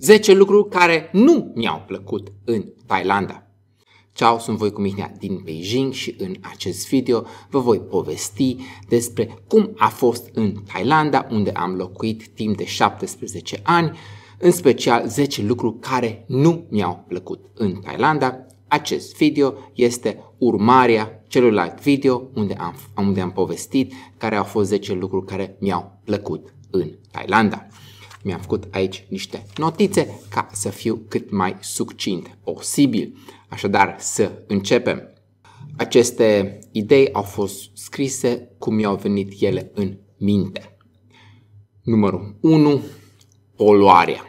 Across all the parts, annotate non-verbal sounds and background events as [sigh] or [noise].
10 lucruri care nu mi-au plăcut în Thailanda. Ceau, sunt voi cu Mihnea din Beijing și în acest video vă voi povesti despre cum a fost în Thailanda, unde am locuit timp de 17 ani, în special 10 lucruri care nu mi-au plăcut în Thailanda. Acest video este urmarea celuilalt video unde am, unde am povestit care au fost 10 lucruri care mi-au plăcut în Thailanda. Mi-am făcut aici niște notițe ca să fiu cât mai succint posibil. Așadar, să începem. Aceste idei au fost scrise cum mi-au venit ele în minte. Numărul 1. Poluarea.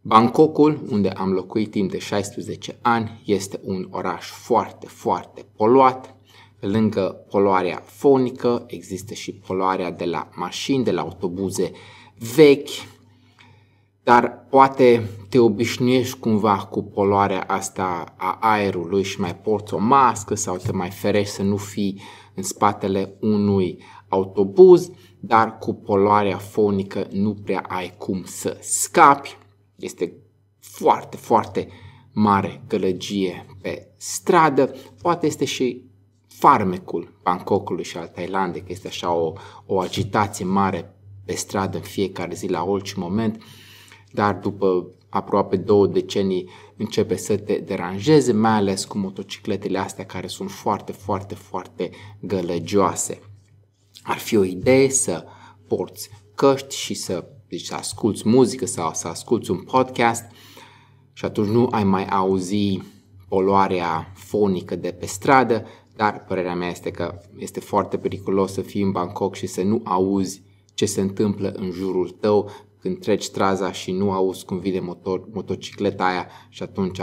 Bangkokul, unde am locuit timp de 16 ani, este un oraș foarte, foarte poluat. lângă poluarea fonică, există și poluarea de la mașini, de la autobuze vechi, dar poate te obișnuiești cumva cu poluarea asta a aerului și mai porți o mască sau te mai ferești să nu fii în spatele unui autobuz, dar cu poluarea fonică nu prea ai cum să scapi. Este foarte, foarte mare gălăgie pe stradă. Poate este și farmecul Bangkokului și al Thailandei, că este așa o, o agitație mare pe stradă fiecare zi la orice moment, dar după aproape două decenii începe să te deranjeze, mai ales cu motocicletele astea care sunt foarte, foarte, foarte gălăgioase. Ar fi o idee să porți căști și să, deci, să asculți muzică sau să asculți un podcast și atunci nu ai mai auzi poluarea fonică de pe stradă, dar părerea mea este că este foarte periculos să fii în Bangkok și să nu auzi ce se întâmplă în jurul tău când treci traza și nu auzi cum vine motor, motocicleta aia și atunci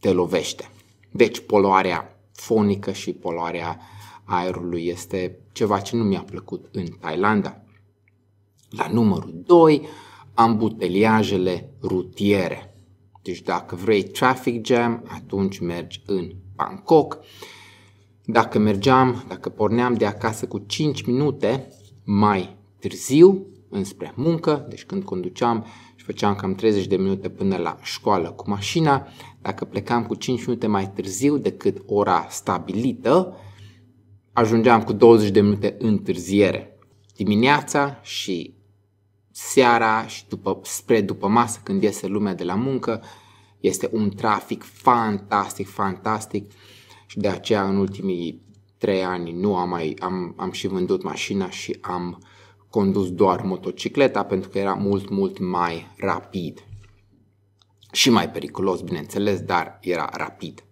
te lovește. Deci poluarea fonică și poluarea aerului este ceva ce nu mi-a plăcut în Thailanda. La numărul 2, ambuteliajele rutiere. Deci dacă vrei traffic jam, atunci mergi în Bangkok. Dacă mergeam, dacă porneam de acasă cu 5 minute, mai târziu înspre muncă, deci când conduceam și făceam cam 30 de minute până la școală cu mașina, dacă plecam cu 5 minute mai târziu decât ora stabilită, ajungeam cu 20 de minute întârziere. Dimineața și seara și după, spre după masă când iese lumea de la muncă, este un trafic fantastic, fantastic și de aceea în ultimii trei ani nu am mai, am, am și vândut mașina și am condus doar motocicleta pentru că era mult, mult mai rapid. Și mai periculos, bineînțeles, dar era rapid.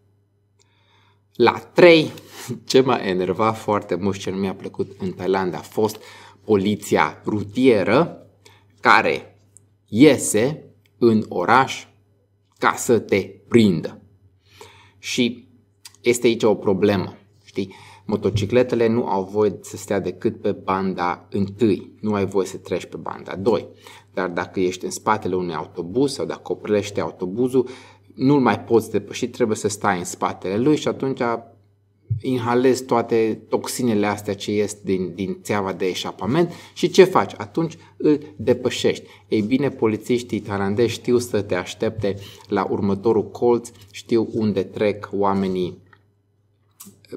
La 3, [laughs] ce m-a enervat foarte mult și ce nu mi-a plăcut în Thailanda a fost poliția rutieră care iese în oraș ca să te prindă. Și este aici o problemă, știi? Motocicletele nu au voie să stea decât pe banda 1, nu ai voie să treci pe banda 2. Dar dacă ești în spatele unui autobuz sau dacă oprește autobuzul, nu-l mai poți depăși, trebuie să stai în spatele lui și atunci inhalezi toate toxinele astea ce ies din, din țeava de eșapament și ce faci? Atunci îl depășești. Ei bine, polițiștii tailandezi știu să te aștepte la următorul colț, știu unde trec oamenii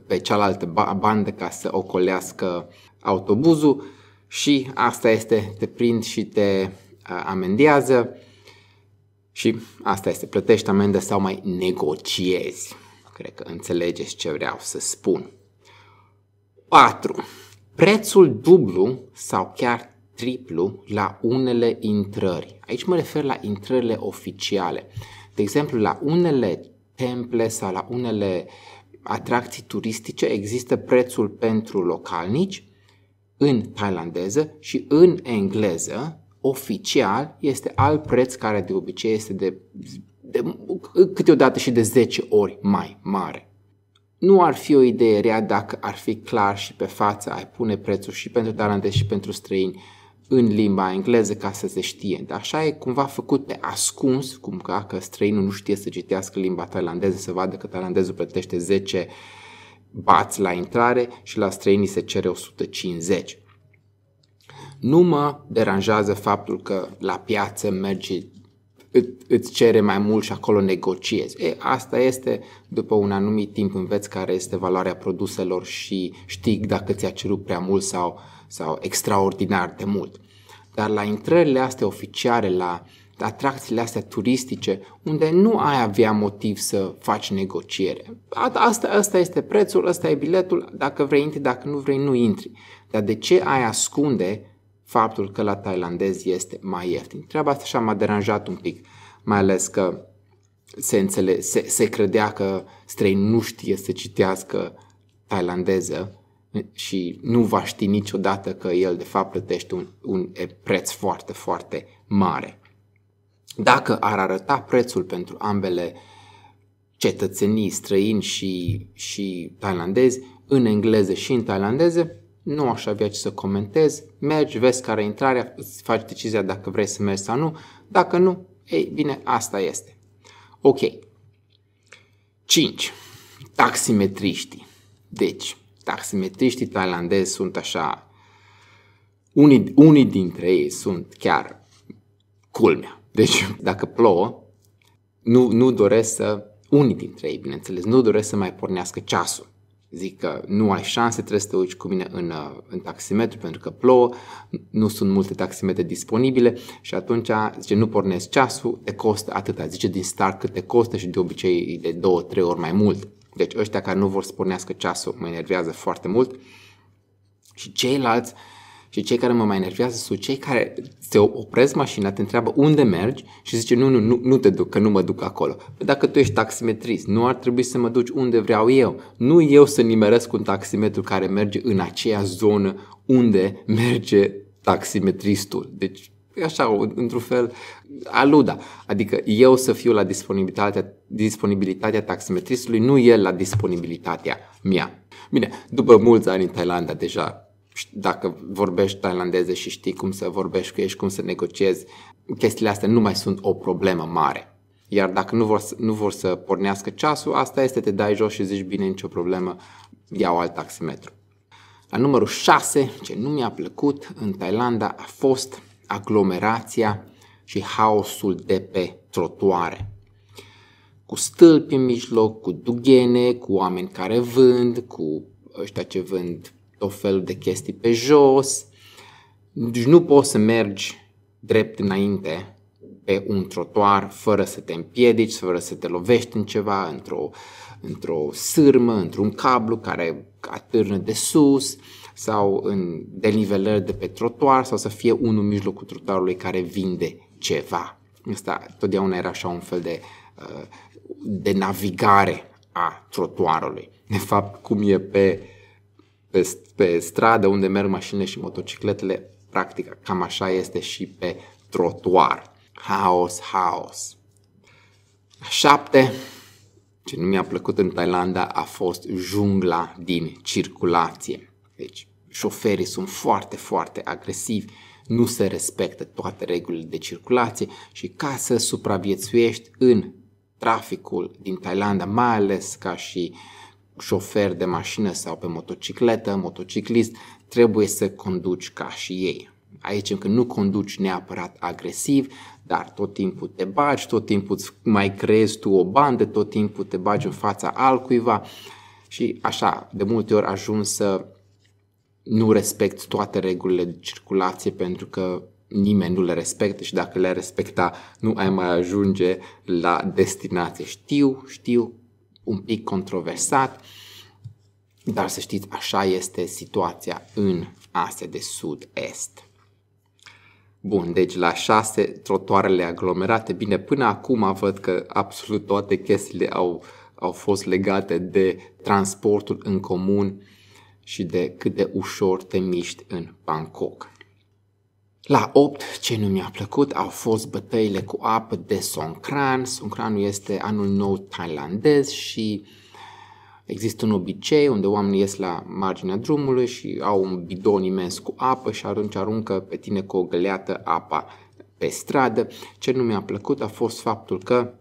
pe cealaltă bandă ca să ocolească autobuzul și asta este, te prind și te amendează și asta este, plătești amendă sau mai negociezi. Cred că înțelegeți ce vreau să spun. 4. Prețul dublu sau chiar triplu la unele intrări. Aici mă refer la intrările oficiale. De exemplu, la unele temple sau la unele uh, atracții turistice există prețul pentru localnici în thailandeză și în engleză oficial este alt preț care de obicei este de, de câteodată și de 10 ori mai mare. Nu ar fi o idee rea dacă ar fi clar și pe față ai pune prețul și pentru thailandezi și pentru străini în limba engleză ca să se știe. Dar așa e cumva făcut pe ascuns, cum că dacă străinul nu știe să citească limba tailandeză, să vadă că tailandezul plătește 10 bați la intrare și la străinii se cere 150. Nu mă deranjează faptul că la piață mergi îți cere mai mult și acolo negociezi. E, asta este, după un anumit timp înveți care este valoarea produselor și știi dacă ți-a cerut prea mult sau uh, sau extraordinar de mult. Dar la intrările astea oficiale, la atracțiile astea turistice, unde nu ai avea motiv să faci negociere. Asta, asta este prețul, asta e biletul, dacă vrei intri, dacă nu vrei nu intri. Dar de ce ai ascunde faptul că la tailandez este mai ieftin? Treaba asta și-a m-a deranjat un pic, mai ales că se, înțele- se, se credea că străin nu știe să citească tailandeză și nu va ști niciodată că el de fapt plătește un, un preț foarte, foarte mare. Dacă ar arăta prețul pentru ambele cetățenii străini și, și tailandezi, în engleză și în tailandeze, nu aș avea ce să comentez, mergi, vezi care e intrarea, îți faci decizia dacă vrei să mergi sau nu, dacă nu, ei bine, asta este. Ok. 5. Taximetriștii. Deci, taximetriștii thailandezi sunt așa, unii, unii dintre ei sunt chiar culmea. Deci dacă plouă, nu, nu doresc să, unii dintre ei, bineînțeles, nu doresc să mai pornească ceasul. Zic că nu ai șanse, trebuie să te uiți cu mine în, uh, în taximetru pentru că plouă, nu sunt multe taximetre disponibile și atunci zice nu pornesc ceasul, te costă atâta. Zice din start cât te costă și de obicei de două, trei ori mai mult. Deci ăștia care nu vor spornească ceasul mă enervează foarte mult. Și ceilalți și cei care mă mai enervează sunt cei care se opresc mașina, te întreabă unde mergi și zice nu, nu, nu, nu te duc, că nu mă duc acolo. Păi dacă tu ești taximetrist, nu ar trebui să mă duci unde vreau eu. Nu eu să nimeresc un taximetru care merge în aceea zonă unde merge taximetristul. Deci e așa, într-un fel, aluda. Adică eu să fiu la disponibilitatea, disponibilitatea taximetristului, nu el la disponibilitatea mea. Bine, după mulți ani în Thailanda deja dacă vorbești thailandeză și știi cum să vorbești cu ei și cum să negociezi, chestiile astea nu mai sunt o problemă mare. Iar dacă nu vor, nu vor să pornească ceasul, asta este, te dai jos și zici, bine, nicio problemă, iau alt taximetru. La numărul 6, ce nu mi-a plăcut în Thailanda, a fost aglomerația și haosul de pe trotuare. Cu stâlpi în mijloc, cu dughene, cu oameni care vând, cu ăștia ce vând tot felul de chestii pe jos. Deci nu poți să mergi drept înainte pe un trotuar fără să te împiedici, fără să te lovești în ceva, într-o, într-o sârmă, într-un cablu care atârnă de sus. Uh, sau în denivelări de pe trotuar sau să fie unul în mijlocul trotuarului care vinde ceva. Asta totdeauna era așa un fel de, uh, de navigare a trotuarului. De fapt, cum e pe, pe, pe stradă unde merg mașinile și motocicletele, practic cam așa este și pe trotuar. Haos, haos. Șapte, ce nu mi-a plăcut în Thailanda a fost jungla din circulație. Deci, șoferii sunt foarte, foarte agresivi, nu se respectă toate regulile de circulație și ca să supraviețuiești în traficul din Thailanda, mai ales ca și șofer de mașină sau pe motocicletă, motociclist, trebuie să conduci ca și ei. Aici încă nu conduci neapărat agresiv, dar tot timpul te bagi, tot timpul îți mai crezi tu o bandă, tot timpul te bagi în fața altcuiva și așa, de multe ori ajungi să nu respecti toate regulile de circulație pentru că nimeni nu le respectă și dacă le respecta nu ai mai ajunge la destinație. Știu, știu, un pic controversat, dar să știți, așa este situația în Asia de Sud-Est. Bun, deci la șase trotuarele aglomerate. Bine, până acum văd că absolut toate chestiile au, au fost legate de transportul în comun și de cât de ușor te miști în Bangkok. La 8, ce nu mi-a plăcut au fost bătăile cu apă de Songkran. Songkranul este anul nou thailandez și există un obicei unde oamenii ies la marginea drumului și au un bidon imens cu apă și atunci aruncă pe tine cu o găleată apa pe stradă. Ce nu mi-a plăcut a fost faptul că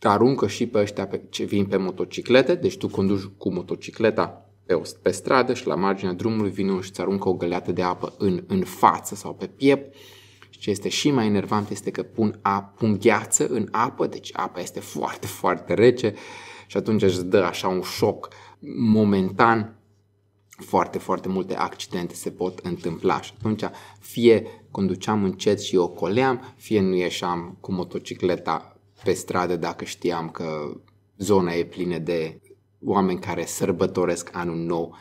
aruncă și pe ăștia pe, ce vin pe motociclete, deci tu conduci cu motocicleta pe, pe stradă și la marginea drumului vine unul și îți aruncă o găleată de apă în, în față sau pe piept. Și ce este și mai enervant este că pun, a, pun gheață în apă, deci apa este foarte, foarte rece și atunci își dă așa un șoc momentan foarte, foarte multe accidente se pot întâmpla și atunci fie conduceam încet și ocoleam, fie nu ieșeam cu motocicleta pe stradă dacă știam că zona e plină de oameni care sărbătoresc anul nou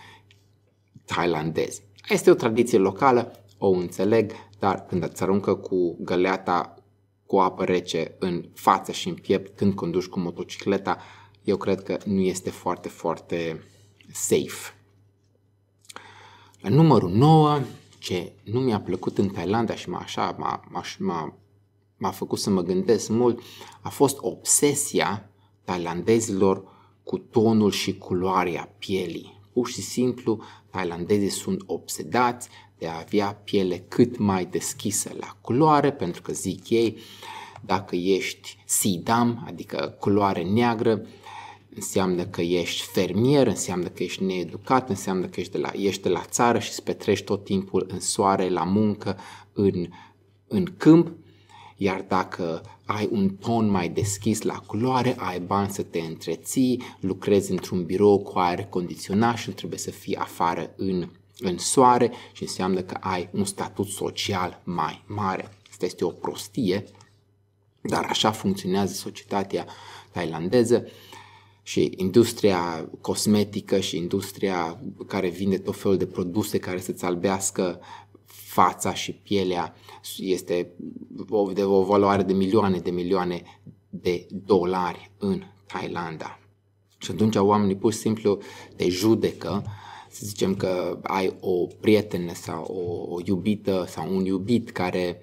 thailandez. Este o tradiție locală, o înțeleg, dar când îți aruncă cu găleata cu apă rece în față și în piept când conduci cu motocicleta, eu cred că nu este foarte, foarte safe. La numărul 9, ce nu mi-a plăcut în Thailanda și m-a, așa, m-a, m-a, m-a făcut să mă gândesc mult, a fost obsesia uh, cu tonul și culoarea pielii. Pur și simplu, tailandezii sunt obsedați de a avea piele cât mai deschisă la culoare, pentru că zic ei, dacă ești sidam, adică culoare neagră, înseamnă că ești fermier, înseamnă că ești needucat, înseamnă că ești de la, ești de la țară și îți petrești tot timpul în soare, la muncă, în, în câmp iar dacă ai un ton mai deschis la culoare, ai bani să te întreții, lucrezi într-un birou cu aer condiționat și trebuie să fii afară în, în soare și înseamnă că ai un statut social mai mare. Asta este o prostie, dar așa funcționează societatea tailandeză și industria cosmetică și industria care vinde tot felul de produse care să-ți albească fața și pielea este de o valoare de milioane de milioane de dolari în Thailanda. Și atunci oamenii pur și simplu te judecă, să zicem că ai o prietenă sau o, o iubită sau un iubit care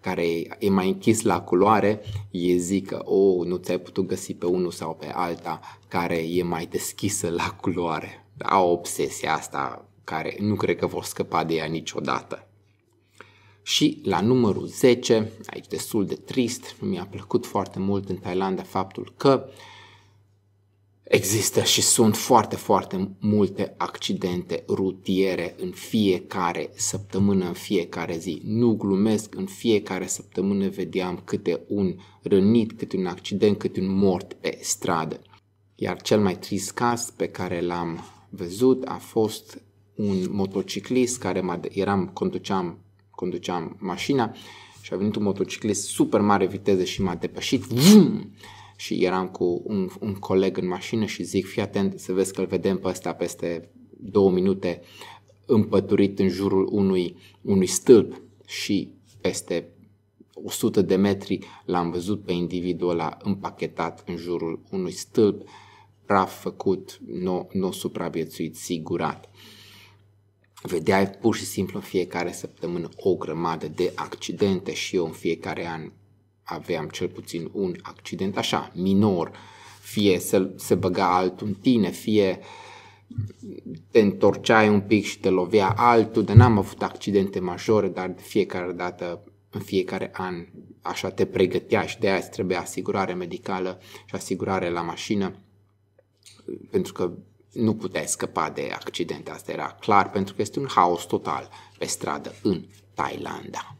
care e mai închis la culoare, i-e zic că oh, nu ți-ai putut găsi pe unul sau pe alta care e mai deschisă la culoare. Au obsesia asta care nu cred că vor scăpa de ea niciodată. Și la numărul 10, aici destul de trist, nu mi-a plăcut foarte mult în Thailanda faptul că există și sunt foarte, foarte multe accidente rutiere în fiecare săptămână, în fiecare zi. Nu glumesc, în fiecare săptămână vedeam câte un rănit, câte un accident, câte un mort pe stradă. Iar cel mai trist caz pe care l-am văzut a fost un motociclist care eram, conduceam conduceam mașina și a venit un motociclist super mare viteză și m-a depășit. Vum! Și eram cu un, un coleg în mașină și zic, fii atent să vezi că îl vedem pe ăsta peste două minute împăturit în jurul unui, unui stâlp și peste 100 de metri l-am văzut pe individul ăla împachetat în jurul unui stâlp, praf făcut, nu n-o, n-o supraviețuit sigurat vedeai pur și simplu în fiecare săptămână o grămadă de accidente și eu în fiecare an aveam cel puțin un accident așa, minor, fie să se băga altul în tine, fie te întorceai un pic și te lovea altul, dar n-am avut accidente majore, dar de fiecare dată, în fiecare an, așa te pregăteai și de aia îți trebuie asigurare medicală și asigurare la mașină, pentru că nu puteai scăpa de accident, asta era clar, pentru că este un haos total pe stradă în Thailanda.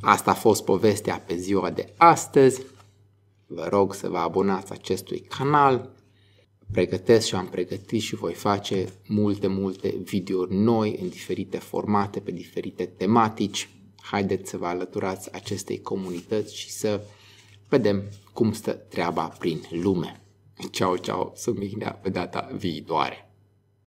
Asta a fost povestea pe ziua de astăzi. Vă rog să vă abonați acestui canal. Pregătesc și am pregătit și voi face multe, multe videouri noi în diferite formate, pe diferite tematici. Haideți să vă alăturați acestei comunități și să vedem cum stă treaba prin lume. Ciao, ciao, să mihnea pe data viitoare.